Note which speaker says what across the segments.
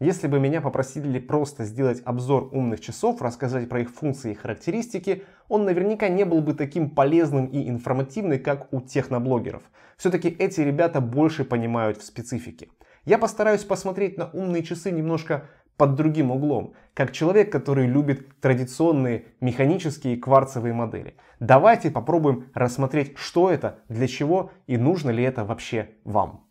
Speaker 1: Если бы меня попросили просто сделать обзор умных часов, рассказать про их функции и характеристики, он наверняка не был бы таким полезным и информативным, как у техноблогеров. Все-таки эти ребята больше понимают в специфике. Я постараюсь посмотреть на умные часы немножко под другим углом, как человек, который любит традиционные механические кварцевые модели. Давайте попробуем рассмотреть, что это, для чего и нужно ли это вообще вам.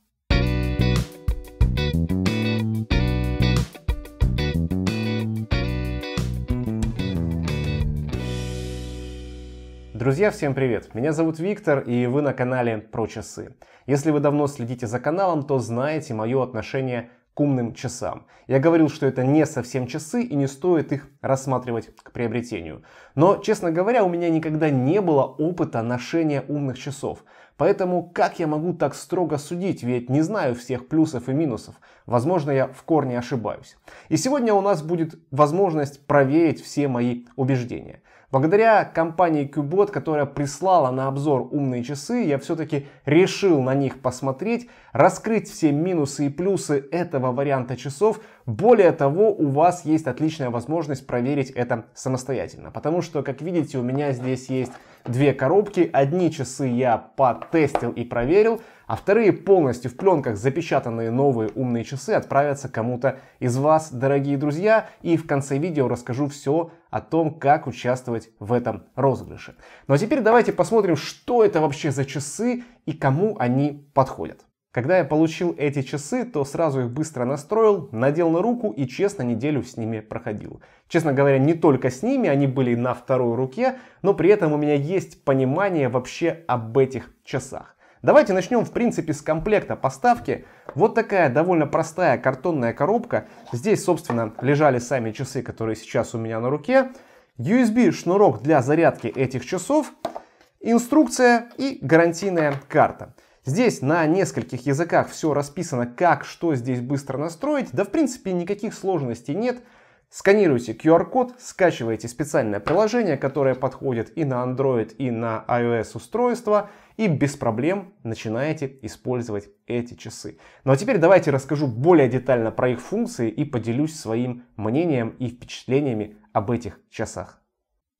Speaker 1: Друзья, всем привет! Меня зовут Виктор, и вы на канале Про часы. Если вы давно следите за каналом, то знаете мое отношение к умным часам. Я говорил, что это не совсем часы и не стоит их рассматривать к приобретению. Но, честно говоря, у меня никогда не было опыта ношения умных часов. Поэтому как я могу так строго судить, ведь не знаю всех плюсов и минусов. Возможно, я в корне ошибаюсь. И сегодня у нас будет возможность проверить все мои убеждения. Благодаря компании Cubot, которая прислала на обзор умные часы, я все-таки решил на них посмотреть, раскрыть все минусы и плюсы этого варианта часов. Более того, у вас есть отличная возможность проверить это самостоятельно. Потому что, как видите, у меня здесь есть две коробки. Одни часы я потестил и проверил, а вторые полностью в пленках запечатанные новые умные часы отправятся кому-то из вас, дорогие друзья, и в конце видео расскажу все о том, как участвовать в этом розыгрыше. Ну а теперь давайте посмотрим, что это вообще за часы и кому они подходят. Когда я получил эти часы, то сразу их быстро настроил, надел на руку и честно неделю с ними проходил. Честно говоря, не только с ними, они были на второй руке, но при этом у меня есть понимание вообще об этих часах. Давайте начнем в принципе с комплекта поставки. Вот такая довольно простая картонная коробка. Здесь, собственно, лежали сами часы, которые сейчас у меня на руке. USB шнурок для зарядки этих часов. Инструкция и гарантийная карта. Здесь на нескольких языках все расписано, как что здесь быстро настроить. Да, в принципе, никаких сложностей нет. Сканируйте QR-код, скачивайте специальное приложение, которое подходит и на Android, и на iOS устройство, и без проблем начинаете использовать эти часы. Ну а теперь давайте расскажу более детально про их функции и поделюсь своим мнением и впечатлениями об этих часах.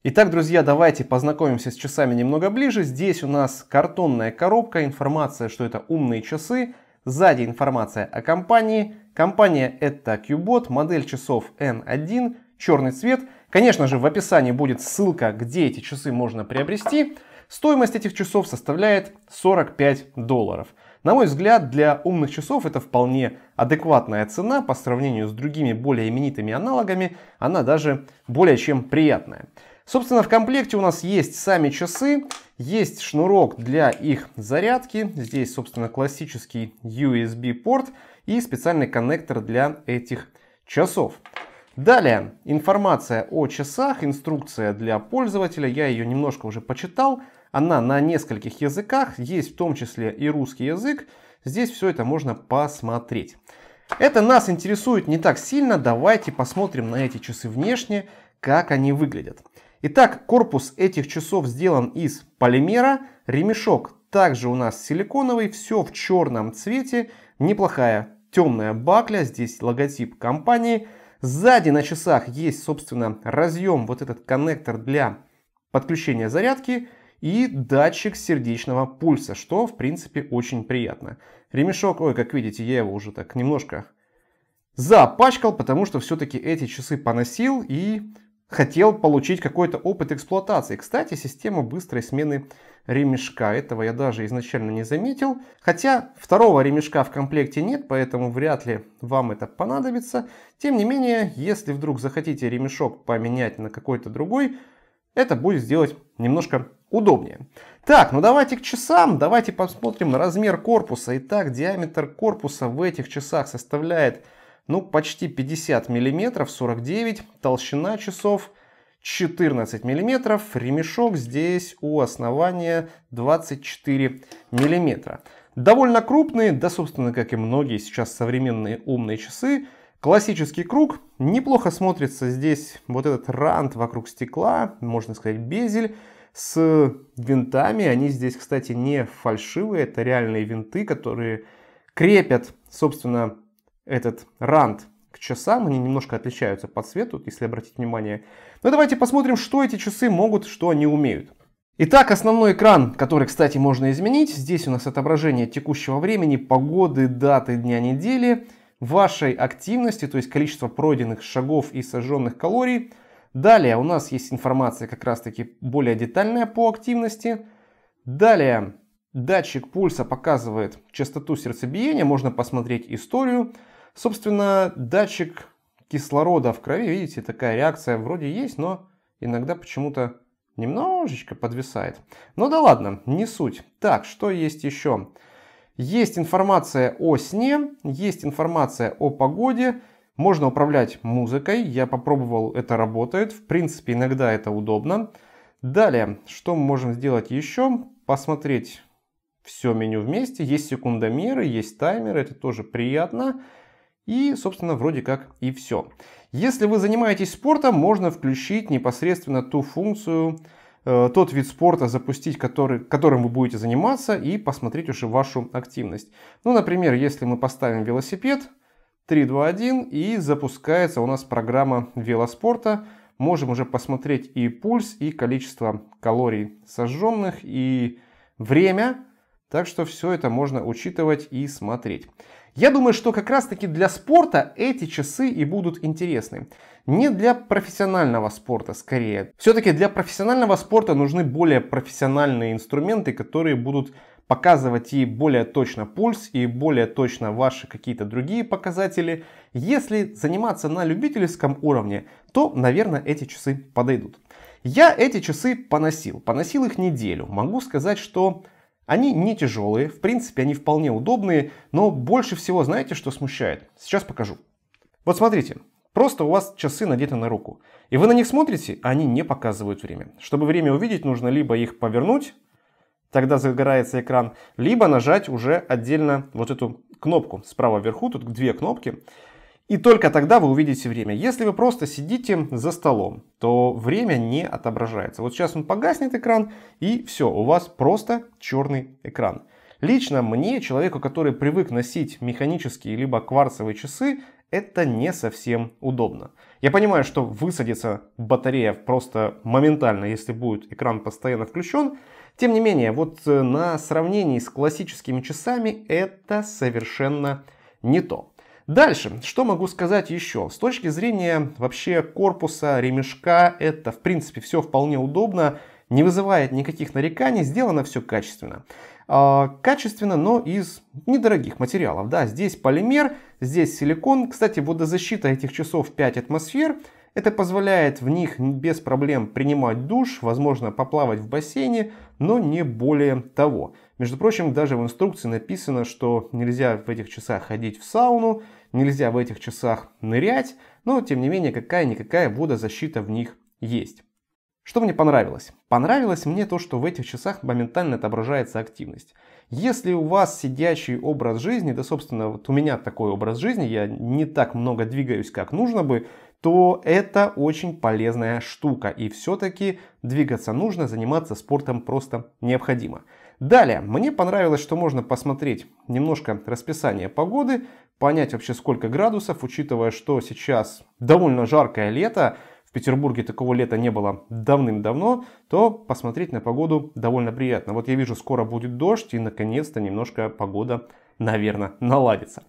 Speaker 1: Итак, друзья, давайте познакомимся с часами немного ближе. Здесь у нас картонная коробка, информация, что это умные часы, сзади информация о компании – Компания это Qbot, модель часов N1, черный цвет. Конечно же, в описании будет ссылка, где эти часы можно приобрести. Стоимость этих часов составляет 45 долларов. На мой взгляд, для умных часов это вполне адекватная цена по сравнению с другими более именитыми аналогами. Она даже более чем приятная. Собственно, в комплекте у нас есть сами часы, есть шнурок для их зарядки. Здесь, собственно, классический USB-порт и специальный коннектор для этих часов. Далее, информация о часах, инструкция для пользователя, я ее немножко уже почитал. Она на нескольких языках, есть в том числе и русский язык. Здесь все это можно посмотреть. Это нас интересует не так сильно, давайте посмотрим на эти часы внешне, как они выглядят. Итак, корпус этих часов сделан из полимера, ремешок также у нас силиконовый, все в черном цвете, неплохая темная бакля, здесь логотип компании. Сзади на часах есть, собственно, разъем, вот этот коннектор для подключения зарядки и датчик сердечного пульса, что, в принципе, очень приятно. Ремешок, ой, как видите, я его уже так немножко запачкал, потому что все-таки эти часы поносил и хотел получить какой-то опыт эксплуатации. Кстати, система быстрой смены ремешка. Этого я даже изначально не заметил. Хотя второго ремешка в комплекте нет, поэтому вряд ли вам это понадобится. Тем не менее, если вдруг захотите ремешок поменять на какой-то другой, это будет сделать немножко удобнее. Так, ну давайте к часам. Давайте посмотрим размер корпуса. Итак, диаметр корпуса в этих часах составляет ну, почти 50 мм, 49, толщина часов 14 мм, ремешок здесь у основания 24 мм. Довольно крупные, да, собственно, как и многие сейчас современные умные часы, Классический круг. Неплохо смотрится здесь вот этот рант вокруг стекла, можно сказать безель, с винтами. Они здесь, кстати, не фальшивые, это реальные винты, которые крепят, собственно, этот рант к часам, они немножко отличаются по цвету, если обратить внимание. Но давайте посмотрим, что эти часы могут, что они умеют. Итак, основной экран, который, кстати, можно изменить. Здесь у нас отображение текущего времени, погоды, даты, дня недели, вашей активности, то есть количество пройденных шагов и сожженных калорий. Далее у нас есть информация как раз-таки более детальная по активности. Далее датчик пульса показывает частоту сердцебиения, можно посмотреть историю. Собственно, датчик кислорода в крови, видите, такая реакция вроде есть, но иногда почему-то немножечко подвисает. Ну да ладно, не суть. Так, что есть еще? Есть информация о сне, есть информация о погоде, можно управлять музыкой, я попробовал, это работает, в принципе иногда это удобно. Далее, что мы можем сделать еще? Посмотреть все меню вместе, есть секундомеры, есть таймеры, это тоже приятно. Приятно. И, собственно, вроде как и все. Если вы занимаетесь спортом, можно включить непосредственно ту функцию, э, тот вид спорта запустить, который, которым вы будете заниматься и посмотреть уже вашу активность. Ну, например, если мы поставим велосипед, 3, 2, 1 и запускается у нас программа велоспорта. Можем уже посмотреть и пульс, и количество калорий сожженных, и время. Так что все это можно учитывать и смотреть. Я думаю, что как раз-таки для спорта эти часы и будут интересны. Не для профессионального спорта скорее. Все-таки для профессионального спорта нужны более профессиональные инструменты, которые будут показывать и более точно пульс, и более точно ваши какие-то другие показатели. Если заниматься на любительском уровне, то, наверное, эти часы подойдут. Я эти часы поносил, поносил их неделю. Могу сказать, что они не тяжелые, в принципе они вполне удобные, но больше всего знаете, что смущает? Сейчас покажу. Вот смотрите, просто у вас часы надеты на руку. И вы на них смотрите, а они не показывают время. Чтобы время увидеть, нужно либо их повернуть, тогда загорается экран, либо нажать уже отдельно вот эту кнопку справа вверху, тут две кнопки, и только тогда вы увидите время. Если вы просто сидите за столом, то время не отображается. Вот сейчас он погаснет экран, и все, у вас просто черный экран. Лично мне, человеку, который привык носить механические либо кварцевые часы, это не совсем удобно. Я понимаю, что высадится батарея просто моментально, если будет экран постоянно включен. Тем не менее, вот э, на сравнении с классическими часами это совершенно не то. Дальше, что могу сказать еще? С точки зрения вообще корпуса, ремешка, это в принципе все вполне удобно, не вызывает никаких нареканий, сделано все качественно. А, качественно, но из недорогих материалов. Да, здесь полимер, здесь силикон. Кстати, водозащита этих часов 5 атмосфер. Это позволяет в них без проблем принимать душ, возможно, поплавать в бассейне, но не более того. Между прочим, даже в инструкции написано, что нельзя в этих часах ходить в сауну, нельзя в этих часах нырять, но тем не менее какая-никакая водозащита в них есть. Что мне понравилось? Понравилось мне то, что в этих часах моментально отображается активность. Если у вас сидящий образ жизни, да собственно вот у меня такой образ жизни, я не так много двигаюсь, как нужно бы, то это очень полезная штука. И все-таки двигаться нужно, заниматься спортом просто необходимо. Далее, мне понравилось, что можно посмотреть немножко расписание погоды, понять вообще сколько градусов, учитывая, что сейчас довольно жаркое лето, в Петербурге такого лета не было давным-давно, то посмотреть на погоду довольно приятно. Вот я вижу, скоро будет дождь и наконец-то немножко погода, наверное, наладится.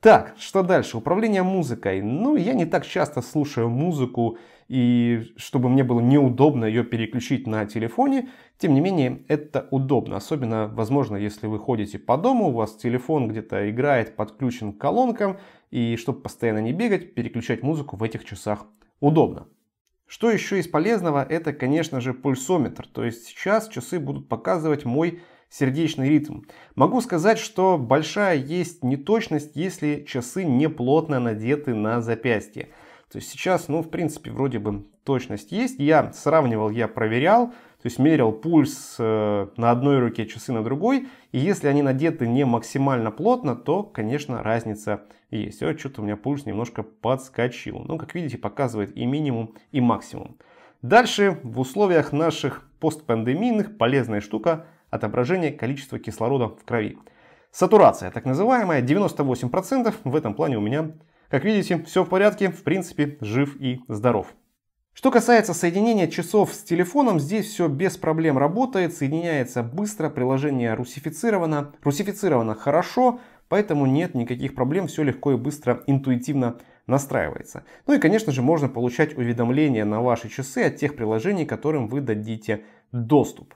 Speaker 1: Так, что дальше? Управление музыкой. Ну, я не так часто слушаю музыку и чтобы мне было неудобно ее переключить на телефоне, тем не менее это удобно, особенно возможно, если вы ходите по дому, у вас телефон где-то играет, подключен к колонкам, и чтобы постоянно не бегать, переключать музыку в этих часах удобно. Что еще из полезного, это, конечно же, пульсометр. То есть сейчас часы будут показывать мой сердечный ритм. Могу сказать, что большая есть неточность, если часы не плотно надеты на запястье. То есть сейчас, ну, в принципе, вроде бы точность есть. Я сравнивал, я проверял, то есть мерил пульс э, на одной руке, часы на другой. И если они надеты не максимально плотно, то, конечно, разница есть. Вот что-то у меня пульс немножко подскочил. Ну, как видите, показывает и минимум, и максимум. Дальше в условиях наших постпандемийных полезная штука – отображение количества кислорода в крови. Сатурация, так называемая, 98%. В этом плане у меня как видите, все в порядке, в принципе, жив и здоров. Что касается соединения часов с телефоном, здесь все без проблем работает, соединяется быстро, приложение русифицировано, русифицировано хорошо, поэтому нет никаких проблем, все легко и быстро, интуитивно настраивается. Ну и, конечно же, можно получать уведомления на ваши часы от тех приложений, которым вы дадите доступ.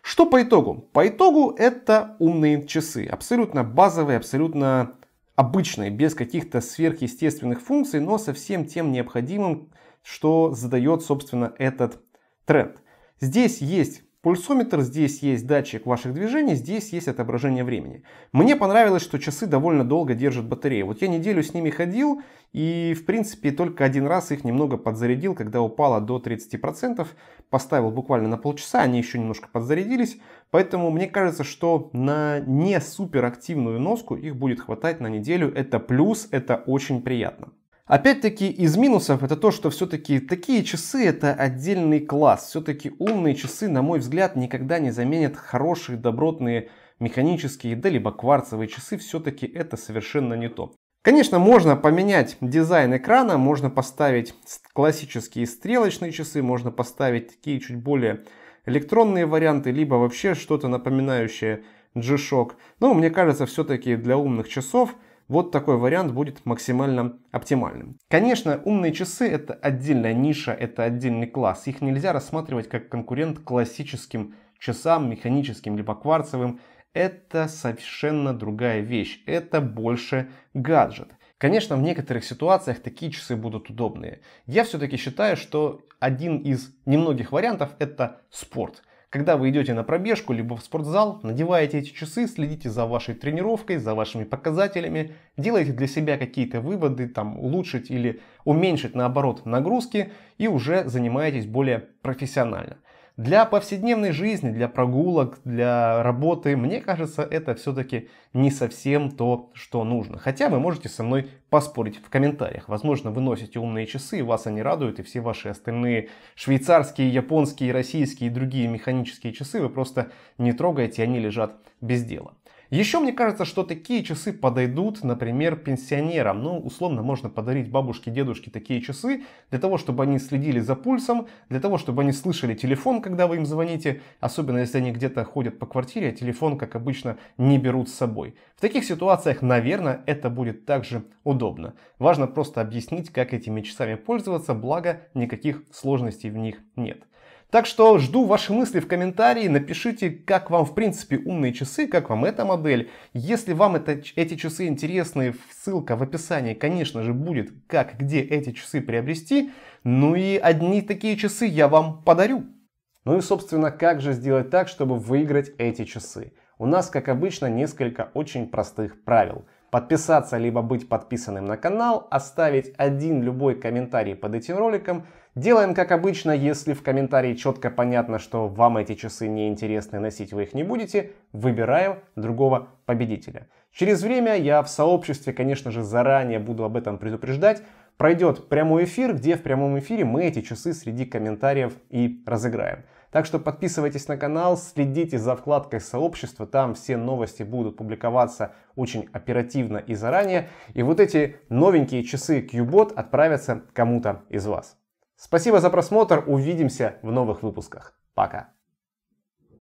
Speaker 1: Что по итогу? По итогу это умные часы. Абсолютно базовые, абсолютно обычной, без каких-то сверхъестественных функций, но со всем тем необходимым, что задает, собственно, этот тренд. Здесь есть Пульсометр, здесь есть датчик ваших движений, здесь есть отображение времени. Мне понравилось, что часы довольно долго держат батарею. Вот я неделю с ними ходил и, в принципе, только один раз их немного подзарядил, когда упало до 30%. Поставил буквально на полчаса, они еще немножко подзарядились. Поэтому мне кажется, что на не суперактивную носку их будет хватать на неделю. Это плюс, это очень приятно. Опять-таки из минусов это то, что все-таки такие часы это отдельный класс. Все-таки умные часы, на мой взгляд, никогда не заменят хорошие, добротные механические, да либо кварцевые часы. Все-таки это совершенно не то. Конечно, можно поменять дизайн экрана, можно поставить классические стрелочные часы, можно поставить такие чуть более электронные варианты, либо вообще что-то напоминающее G-Shock. Но мне кажется, все-таки для умных часов – вот такой вариант будет максимально оптимальным. Конечно, умные часы это отдельная ниша, это отдельный класс. Их нельзя рассматривать как конкурент классическим часам, механическим либо кварцевым. Это совершенно другая вещь. Это больше гаджет. Конечно, в некоторых ситуациях такие часы будут удобные. Я все-таки считаю, что один из немногих вариантов это спорт – когда вы идете на пробежку либо в спортзал, надеваете эти часы, следите за вашей тренировкой, за вашими показателями, делаете для себя какие-то выводы, там улучшить или уменьшить наоборот нагрузки и уже занимаетесь более профессионально. Для повседневной жизни, для прогулок, для работы, мне кажется, это все-таки не совсем то, что нужно. Хотя вы можете со мной поспорить в комментариях. Возможно, вы носите умные часы, и вас они радуют, и все ваши остальные швейцарские, японские, российские и другие механические часы вы просто не трогаете, они лежат без дела. Еще мне кажется, что такие часы подойдут, например, пенсионерам. Ну, условно, можно подарить бабушке, дедушке такие часы для того, чтобы они следили за пульсом, для того, чтобы они слышали телефон, когда вы им звоните, особенно если они где-то ходят по квартире, а телефон, как обычно, не берут с собой. В таких ситуациях, наверное, это будет также удобно. Важно просто объяснить, как этими часами пользоваться, благо никаких сложностей в них нет. Так что жду ваши мысли в комментарии, напишите, как вам в принципе умные часы, как вам эта модель. Если вам это, эти часы интересны, ссылка в описании, конечно же, будет, как, где эти часы приобрести. Ну и одни такие часы я вам подарю. Ну и, собственно, как же сделать так, чтобы выиграть эти часы? У нас, как обычно, несколько очень простых правил – подписаться либо быть подписанным на канал, оставить один любой комментарий под этим роликом. Делаем как обычно, если в комментарии четко понятно, что вам эти часы не интересны, носить вы их не будете, выбираем другого победителя. Через время я в сообществе, конечно же, заранее буду об этом предупреждать, пройдет прямой эфир, где в прямом эфире мы эти часы среди комментариев и разыграем. Так что подписывайтесь на канал, следите за вкладкой сообщества, там все новости будут публиковаться очень оперативно и заранее. И вот эти новенькие часы Qbot отправятся кому-то из вас. Спасибо за просмотр, увидимся в новых выпусках. Пока!